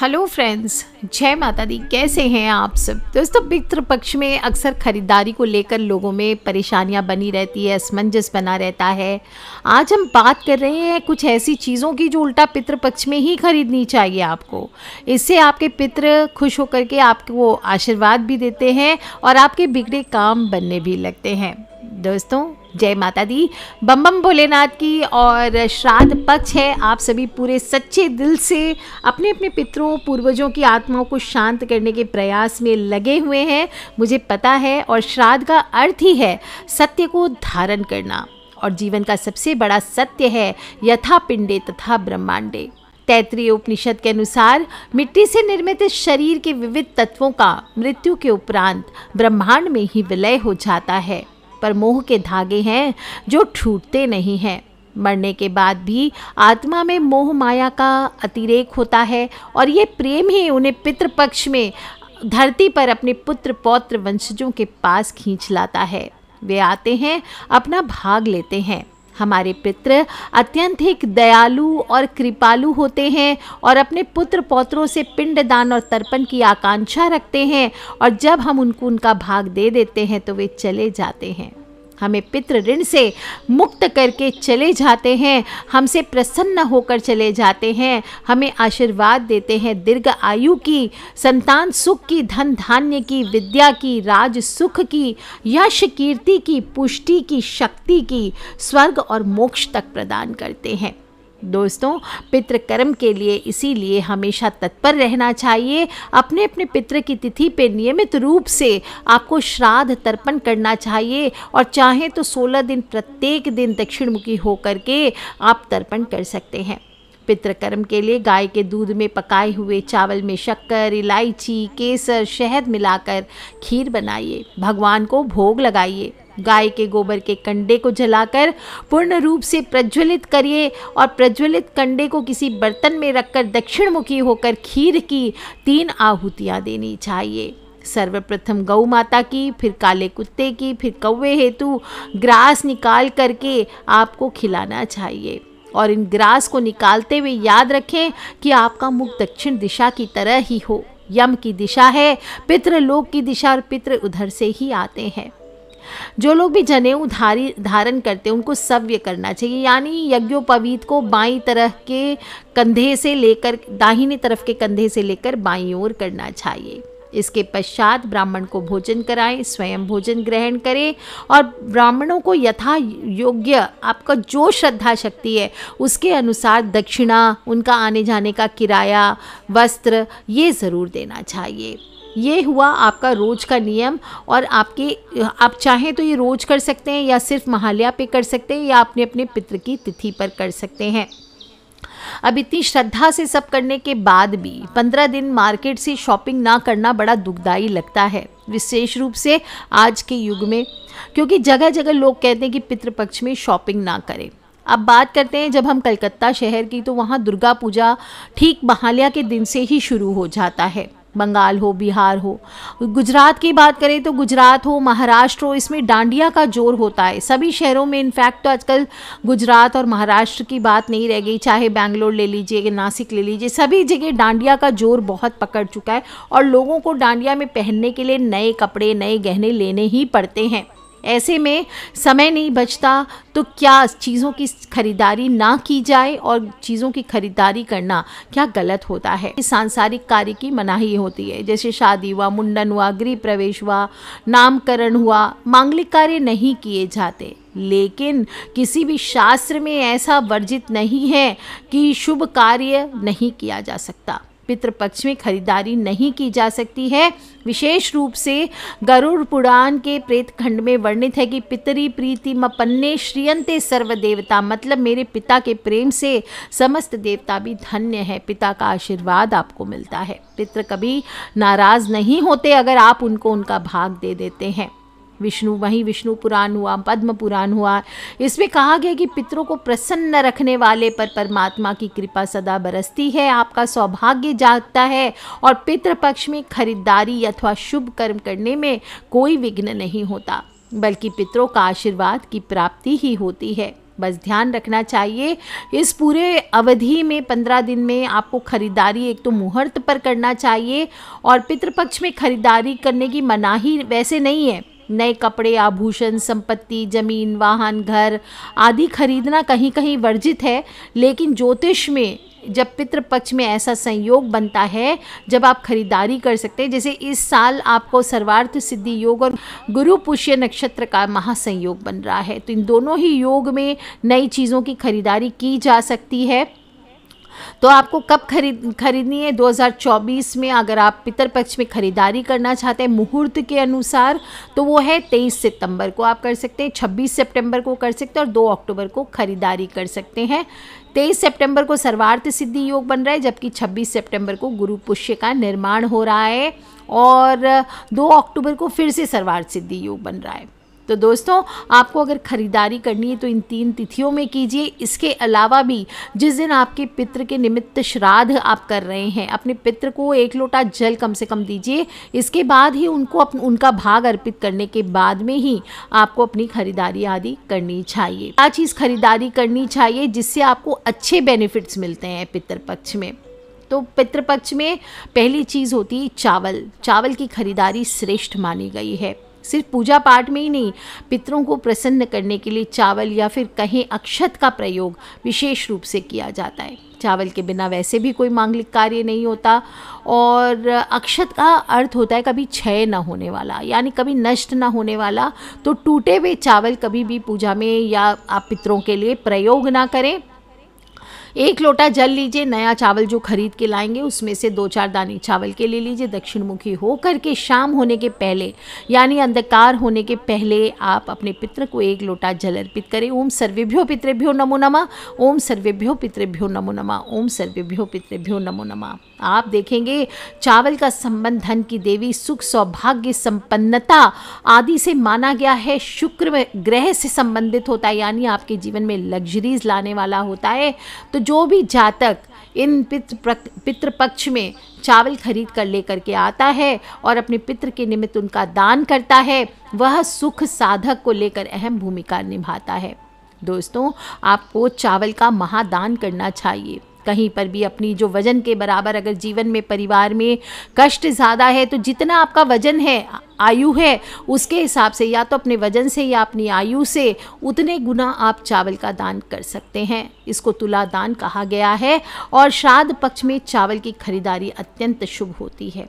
hello friends जय माता दी कैसे हैं आप सब दोस्तों पितृपक्ष पक्ष में अक्सर खरीदारी को लेकर लोगों में परेशानियां बनी रहती है असमंजस बना रहता है आज हम बात कर रहे हैं कुछ ऐसी चीज़ों की जो उल्टा पितृपक्ष पक्ष में ही खरीदनी चाहिए आपको इससे आपके पितृ खुश होकर के आपको आशीर्वाद भी देते हैं और आपके बिगड़े काम बनने भी लगते हैं दोस्तों जय माता दी बम बम भोलेनाथ की और श्राद्ध पक्ष है आप सभी पूरे सच्चे दिल से अपने अपने पितरों पूर्वजों की आत्माओं को शांत करने के प्रयास में लगे हुए हैं मुझे पता है और श्राद्ध का अर्थ ही है सत्य को धारण करना और जीवन का सबसे बड़ा सत्य है यथा पिंडे तथा ब्रह्मांडे तैतृय उपनिषद के अनुसार मिट्टी से निर्मित शरीर के विविध तत्वों का मृत्यु के उपरांत ब्रह्मांड में ही विलय हो जाता है पर मोह के धागे हैं जो छूटते नहीं हैं मरने के बाद भी आत्मा में मोह माया का अतिरेक होता है और ये प्रेम ही उन्हें पितृपक्ष में धरती पर अपने पुत्र पौत्र वंशजों के पास खींच लाता है वे आते हैं अपना भाग लेते हैं हमारे पितृ अत्यंतिक दयालु और कृपालु होते हैं और अपने पुत्र पौत्रों से पिंड दान और तर्पण की आकांक्षा रखते हैं और जब हम उनको उनका भाग दे देते हैं तो वे चले जाते हैं हमें पितृ ऋण से मुक्त करके चले जाते हैं हमसे प्रसन्न होकर चले जाते हैं हमें आशीर्वाद देते हैं दीर्घ आयु की संतान सुख की धन धान्य की विद्या की राज सुख की यश कीर्ति की पुष्टि की शक्ति की स्वर्ग और मोक्ष तक प्रदान करते हैं दोस्तों पितृकर्म के लिए इसीलिए हमेशा तत्पर रहना चाहिए अपने अपने पितृ की तिथि पे नियमित रूप से आपको श्राद्ध तर्पण करना चाहिए और चाहे तो 16 दिन प्रत्येक दिन दक्षिणमुखी होकर के आप तर्पण कर सकते हैं पितृकर्म के लिए गाय के दूध में पकाए हुए चावल में शक्कर इलायची केसर शहद मिलाकर खीर बनाइए भगवान को भोग लगाइए गाय के गोबर के कंडे को जलाकर पूर्ण रूप से प्रज्वलित करिए और प्रज्वलित कंडे को किसी बर्तन में रखकर दक्षिणमुखी होकर खीर की तीन आहुतियाँ देनी चाहिए सर्वप्रथम गौ माता की फिर काले कुत्ते की फिर कौवे हेतु ग्रास निकाल करके आपको खिलाना चाहिए और इन ग्रास को निकालते हुए याद रखें कि आपका मुख दक्षिण दिशा की तरह ही हो यम की दिशा है पितृलोक की दिशा और पितृ उधर से ही आते हैं जो लोग भी जनेऊ धारी धारण करते हैं उनको सव्य करना चाहिए यानी यज्ञोपवीत को बाई तरह के कंधे से लेकर दाहिनी तरफ के कंधे से लेकर बाई ओर करना चाहिए इसके पश्चात ब्राह्मण को भोजन कराएं स्वयं भोजन ग्रहण करें और ब्राह्मणों को यथा योग्य आपका जो श्रद्धा शक्ति है उसके अनुसार दक्षिणा उनका आने जाने का किराया वस्त्र ये ज़रूर देना चाहिए ये हुआ आपका रोज का नियम और आपके आप चाहें तो ये रोज कर सकते हैं या सिर्फ महालया पे कर सकते हैं या अपने अपने पितृ की तिथि पर कर सकते हैं अब इतनी श्रद्धा से सब करने के बाद भी पंद्रह दिन मार्केट से शॉपिंग ना करना बड़ा दुखदाई लगता है विशेष रूप से आज के युग में क्योंकि जगह जगह लोग कहते हैं कि पितृपक्ष में शॉपिंग ना करें अब बात करते हैं जब हम कलकत्ता शहर की तो वहाँ दुर्गा पूजा ठीक महालया के दिन से ही शुरू हो जाता है बंगाल हो बिहार हो गुजरात की बात करें तो गुजरात हो महाराष्ट्र हो इसमें डांडिया का जोर होता है सभी शहरों में इनफैक्ट तो आजकल गुजरात और महाराष्ट्र की बात नहीं रह गई चाहे बैंगलोर ले लीजिए नासिक ले लीजिए सभी जगह डांडिया का जोर बहुत पकड़ चुका है और लोगों को डांडिया में पहनने के लिए नए कपड़े नए गहने लेने ही पड़ते हैं ऐसे में समय नहीं बचता तो क्या चीज़ों की खरीदारी ना की जाए और चीज़ों की खरीदारी करना क्या गलत होता है सांसारिक कार्य की मनाही होती है जैसे शादी हुआ मुंडन हुआ गृह प्रवेश हुआ नामकरण हुआ मांगलिक कार्य नहीं किए जाते लेकिन किसी भी शास्त्र में ऐसा वर्जित नहीं है कि शुभ कार्य नहीं किया जा सकता पितृपक्ष में खरीदारी नहीं की जा सकती है विशेष रूप से गरुड़ पुराण के प्रेत खंड में वर्णित है कि पितरी प्रीति मपन्ने श्रियंते सर्व देवता मतलब मेरे पिता के प्रेम से समस्त देवता भी धन्य है पिता का आशीर्वाद आपको मिलता है पितृ कभी नाराज़ नहीं होते अगर आप उनको उनका भाग दे देते हैं विष्णु वहीं विष्णु पुराण हुआ पद्म पुराण हुआ इसमें कहा गया कि पितरों को प्रसन्न रखने वाले पर परमात्मा की कृपा सदा बरसती है आपका सौभाग्य जागता है और पितृपक्ष में खरीदारी अथवा शुभ कर्म करने में कोई विघ्न नहीं होता बल्कि पितरों का आशीर्वाद की प्राप्ति ही होती है बस ध्यान रखना चाहिए इस पूरे अवधि में पंद्रह दिन में आपको खरीदारी एक तो मुहूर्त पर करना चाहिए और पितृपक्ष में खरीदारी करने की मनाही वैसे नहीं है नए कपड़े आभूषण संपत्ति जमीन वाहन घर आदि खरीदना कहीं कहीं वर्जित है लेकिन ज्योतिष में जब पितृपक्ष में ऐसा संयोग बनता है जब आप खरीदारी कर सकते हैं जैसे इस साल आपको सर्वार्थ सिद्धि योग और गुरु पुष्य नक्षत्र का महासंयोग बन रहा है तो इन दोनों ही योग में नई चीज़ों की खरीदारी की जा सकती है तो आपको कब खरीद खरीदनी है 2024 में अगर आप पितर पक्ष में खरीदारी करना चाहते हैं मुहूर्त के अनुसार तो वो है 23 सितंबर को आप कर सकते हैं 26 सितंबर को कर सकते हैं और 2 अक्टूबर को खरीदारी कर सकते हैं 23 सितंबर को सर्वार्थ सिद्धि योग बन रहा है जबकि 26 सितंबर को गुरु पुष्य का निर्माण हो रहा है और 2 अक्टूबर को फिर से सर्वार्थ सिद्धि योग बन रहा है तो दोस्तों आपको अगर ख़रीदारी करनी है तो इन तीन तिथियों में कीजिए इसके अलावा भी जिस दिन आपके पित्र के निमित्त श्राद्ध आप कर रहे हैं अपने पित्र को एक लोटा जल कम से कम दीजिए इसके बाद ही उनको अपन, उनका भाग अर्पित करने के बाद में ही आपको अपनी खरीदारी आदि करनी चाहिए क्या चीज़ खरीदारी करनी चाहिए जिससे आपको अच्छे बेनिफिट्स मिलते हैं पितर पक्ष में तो पितृपक्ष में पहली चीज़ होती चावल चावल की खरीदारी श्रेष्ठ मानी गई है सिर्फ पूजा पाठ में ही नहीं पितरों को प्रसन्न करने के लिए चावल या फिर कहें अक्षत का प्रयोग विशेष रूप से किया जाता है चावल के बिना वैसे भी कोई मांगलिक कार्य नहीं होता और अक्षत का अर्थ होता है कभी क्षय ना होने वाला यानी कभी नष्ट ना होने वाला तो टूटे हुए चावल कभी भी पूजा में या आप पितरों के लिए प्रयोग ना करें एक लोटा जल लीजिए नया चावल जो खरीद के लाएंगे उसमें से दो चार दाने चावल के ले लीजिए दक्षिणमुखी होकर के शाम होने के पहले यानी अंधकार होने के पहले आप अपने पित्र को एक लोटा जल अर्पित करें ओम सर्वेभ्यो पितृभ्यो नमो नमा ओम सर्वेभ्यो पितृभ्यो नमो नमा ओम सर्वेभ्यो पितृभ्यो नमो नमा आप देखेंगे चावल का संबंध धन की देवी सुख सौभाग्य संपन्नता आदि से माना गया है शुक्र ग्रह से संबंधित होता है यानी आपके जीवन में लग्जरीज लाने वाला होता है तो जो भी जातक इन पितृ पितृपक्ष में चावल खरीद कर लेकर के आता है और अपने पितृ के निमित्त उनका दान करता है वह सुख साधक को लेकर अहम भूमिका निभाता है दोस्तों आपको चावल का महादान करना चाहिए कहीं पर भी अपनी जो वज़न के बराबर अगर जीवन में परिवार में कष्ट ज़्यादा है तो जितना आपका वज़न है आयु है उसके हिसाब से या तो अपने वज़न से या अपनी आयु से उतने गुना आप चावल का दान कर सकते हैं इसको तुला दान कहा गया है और श्राद्ध पक्ष में चावल की खरीदारी अत्यंत शुभ होती है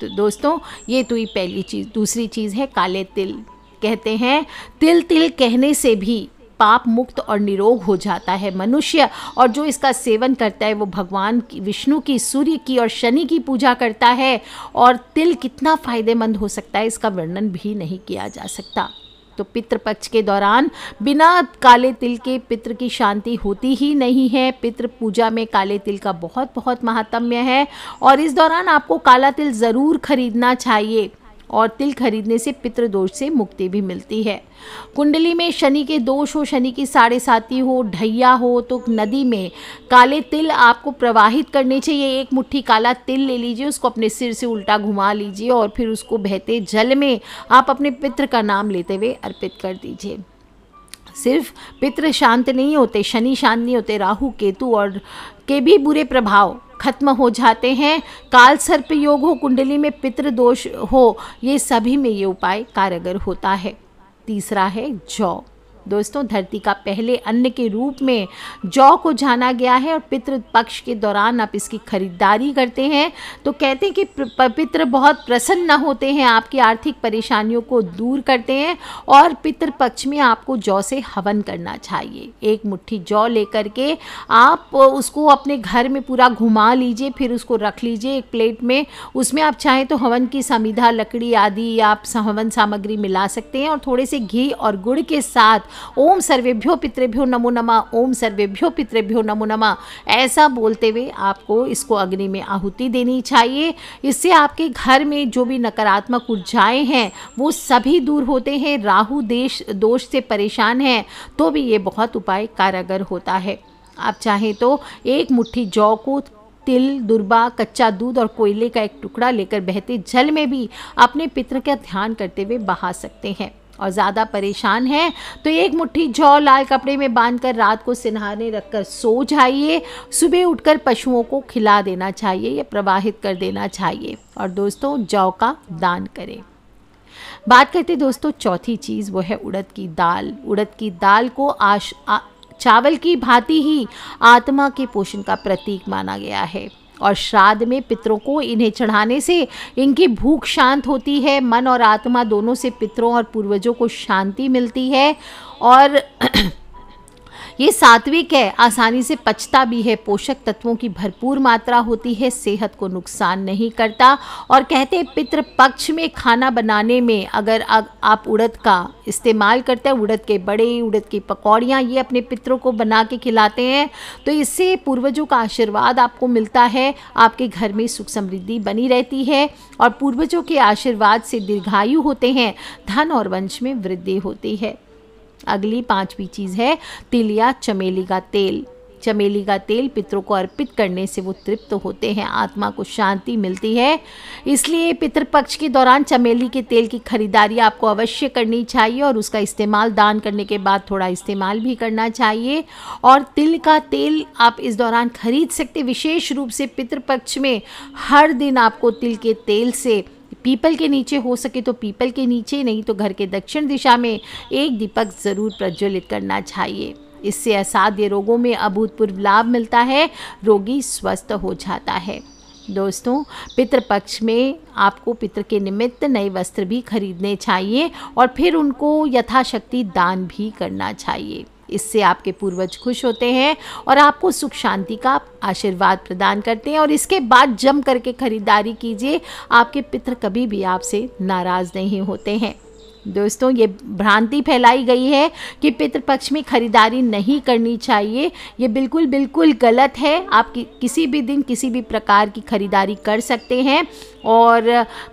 तो दोस्तों ये तो ही पहली चीज़ दूसरी चीज़ है काले तिल कहते हैं तिल तिल कहने से भी पाप मुक्त और निरोग हो जाता है मनुष्य और जो इसका सेवन करता है वो भगवान की विष्णु की सूर्य की और शनि की पूजा करता है और तिल कितना फ़ायदेमंद हो सकता है इसका वर्णन भी नहीं किया जा सकता तो पितृपक्ष के दौरान बिना काले तिल के पितृ की शांति होती ही नहीं है पितृ पूजा में काले तिल का बहुत बहुत महात्म्य है और इस दौरान आपको काला तिल ज़रूर खरीदना चाहिए और तिल खरीदने से पितृदोष से मुक्ति भी मिलती है कुंडली में शनि के दोष हो शनि की साढ़े साथी हो ढैया हो तो नदी में काले तिल आपको प्रवाहित करने चाहिए एक मुट्ठी काला तिल ले लीजिए उसको अपने सिर से उल्टा घुमा लीजिए और फिर उसको बहते जल में आप अपने पितृ का नाम लेते हुए अर्पित कर दीजिए सिर्फ पितृ शांत नहीं होते शनि शांत नहीं होते राहु केतु और के भी बुरे प्रभाव खत्म हो जाते हैं काल सर्प योग हो कुंडली में पितृ दोष हो ये सभी में ये उपाय कारगर होता है तीसरा है जौ दोस्तों धरती का पहले अन्न के रूप में जौ को जाना गया है और पितृ पक्ष के दौरान आप इसकी खरीदारी करते हैं तो कहते हैं कि पितृ बहुत प्रसन्न होते हैं आपकी आर्थिक परेशानियों को दूर करते हैं और पितृ पक्ष में आपको जौ से हवन करना चाहिए एक मुट्ठी जौ लेकर के आप उसको अपने घर में पूरा घुमा लीजिए फिर उसको रख लीजिए एक प्लेट में उसमें आप चाहें तो हवन की समिधा लकड़ी आदि आप हवन सामग्री मिला सकते हैं और थोड़े से घी और गुड़ के साथ ओम सर्वेभ्यो पितृभ्यो नमो नमः ओम सर्वेभ्यो पितृभ्यो नमो नमः ऐसा बोलते हुए आपको इसको अग्नि में आहुति देनी चाहिए इससे आपके घर में जो भी नकारात्मक ऊर्जाएँ हैं वो सभी दूर होते हैं राहु देश दोष से परेशान हैं तो भी ये बहुत उपाय कारगर होता है आप चाहें तो एक मुट्ठी जौ को तिल दुर्बा कच्चा दूध और कोयले का एक टुकड़ा लेकर बहते जल में भी अपने पितर का ध्यान करते हुए बहा सकते हैं और ज़्यादा परेशान हैं तो एक मुट्ठी जौ लाल कपड़े में बांधकर रात को सिन्हाने रखकर सो जाइए सुबह उठकर पशुओं को खिला देना चाहिए या प्रवाहित कर देना चाहिए और दोस्तों जौ का दान करें बात करते दोस्तों चौथी चीज़ वो है उड़द की दाल उड़द की दाल को आश आ, चावल की भांति ही आत्मा के पोषण का प्रतीक माना गया है और श्राद्ध में पितरों को इन्हें चढ़ाने से इनकी भूख शांत होती है मन और आत्मा दोनों से पितरों और पूर्वजों को शांति मिलती है और ये सात्विक है आसानी से पचता भी है पोषक तत्वों की भरपूर मात्रा होती है सेहत को नुकसान नहीं करता और कहते पितृ पक्ष में खाना बनाने में अगर आप उड़द का इस्तेमाल करते हैं उड़द के बड़े उड़द की पकौड़ियाँ ये अपने पितरों को बना के खिलाते हैं तो इससे पूर्वजों का आशीर्वाद आपको मिलता है आपके घर में सुख समृद्धि बनी रहती है और पूर्वजों के आशीर्वाद से दीर्घायु होते हैं धन और वंश में वृद्धि होती है अगली पांचवी चीज़ है तिल या चमेली का तेल चमेली का तेल पितरों को अर्पित करने से वो तृप्त होते हैं आत्मा को शांति मिलती है इसलिए पितृपक्ष के दौरान चमेली के तेल की खरीदारी आपको अवश्य करनी चाहिए और उसका इस्तेमाल दान करने के बाद थोड़ा इस्तेमाल भी करना चाहिए और तिल का तेल आप इस दौरान खरीद सकते विशेष रूप से पितृपक्ष में हर दिन आपको तिल के तेल से पीपल के नीचे हो सके तो पीपल के नीचे नहीं तो घर के दक्षिण दिशा में एक दीपक ज़रूर प्रज्वलित करना चाहिए इससे असाध्य रोगों में अभूतपूर्व लाभ मिलता है रोगी स्वस्थ हो जाता है दोस्तों पितृपक्ष में आपको पितृ के निमित्त नए वस्त्र भी खरीदने चाहिए और फिर उनको यथाशक्ति दान भी करना चाहिए इससे आपके पूर्वज खुश होते हैं और आपको सुख शांति का आशीर्वाद प्रदान करते हैं और इसके बाद जम करके खरीदारी कीजिए आपके पितर कभी भी आपसे नाराज़ नहीं होते हैं दोस्तों ये भ्रांति फैलाई गई है कि पितृपक्ष में खरीदारी नहीं करनी चाहिए ये बिल्कुल बिल्कुल गलत है आप कि, किसी भी दिन किसी भी प्रकार की खरीदारी कर सकते हैं और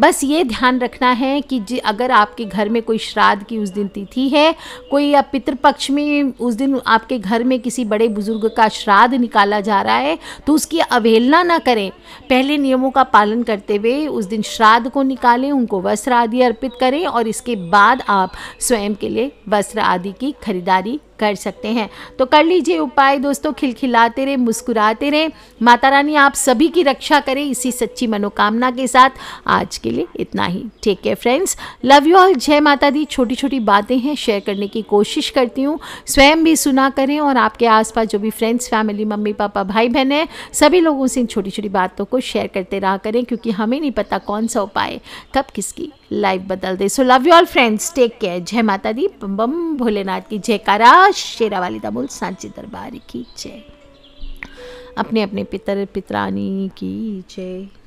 बस ये ध्यान रखना है कि जी अगर आपके घर में कोई श्राद्ध की उस दिन तिथि है कोई या पितृपक्ष में उस दिन आपके घर में किसी बड़े बुजुर्ग का श्राद्ध निकाला जा रहा है तो उसकी अवहेलना ना करें पहले नियमों का पालन करते हुए उस दिन श्राद्ध को निकालें उनको वस्त्र आदि अर्पित करें और इसके बाद आप स्वयं के लिए वस्त्र आदि की खरीदारी कर सकते हैं तो कर लीजिए उपाय दोस्तों खिलखिलाते रहें मुस्कुराते रहें माता रानी आप सभी की रक्षा करें इसी सच्ची मनोकामना के साथ आज के लिए इतना ही take care friends love you all जय माता दी छोटी छोटी बातें हैं शेयर करने की कोशिश करती हूँ स्वयं भी सुना करें और आपके आसपास जो भी फ्रेंड्स फैमिली मम्मी पापा भाई बहन हैं सभी लोगों से इन छोटी छोटी बातों को शेयर करते रहा करें क्योंकि हमें नहीं पता कौन सा उपाय कब किसकी लाइफ बदल दे so love you all friends take care जय माता दी बम बम भोलेनाथ की जय शेरा वाली दामोल सांची दरबार की जय अपने अपने पितर पितरानी की जय